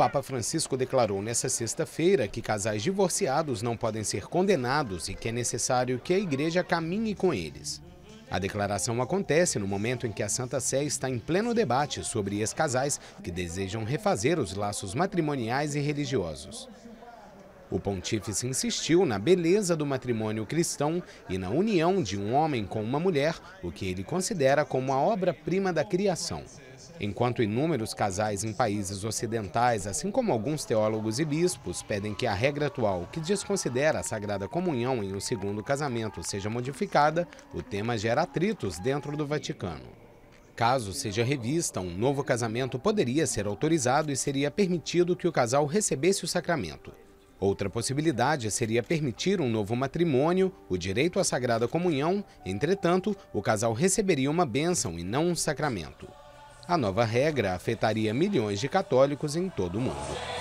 Papa Francisco declarou nesta sexta-feira que casais divorciados não podem ser condenados e que é necessário que a Igreja caminhe com eles. A declaração acontece no momento em que a Santa Sé está em pleno debate sobre ex-casais que desejam refazer os laços matrimoniais e religiosos. O pontífice insistiu na beleza do matrimônio cristão e na união de um homem com uma mulher, o que ele considera como a obra-prima da criação. Enquanto inúmeros casais em países ocidentais, assim como alguns teólogos e bispos, pedem que a regra atual, que desconsidera a sagrada comunhão em um segundo casamento, seja modificada, o tema gera atritos dentro do Vaticano. Caso seja revista, um novo casamento poderia ser autorizado e seria permitido que o casal recebesse o sacramento. Outra possibilidade seria permitir um novo matrimônio, o direito à sagrada comunhão, entretanto, o casal receberia uma bênção e não um sacramento. A nova regra afetaria milhões de católicos em todo o mundo.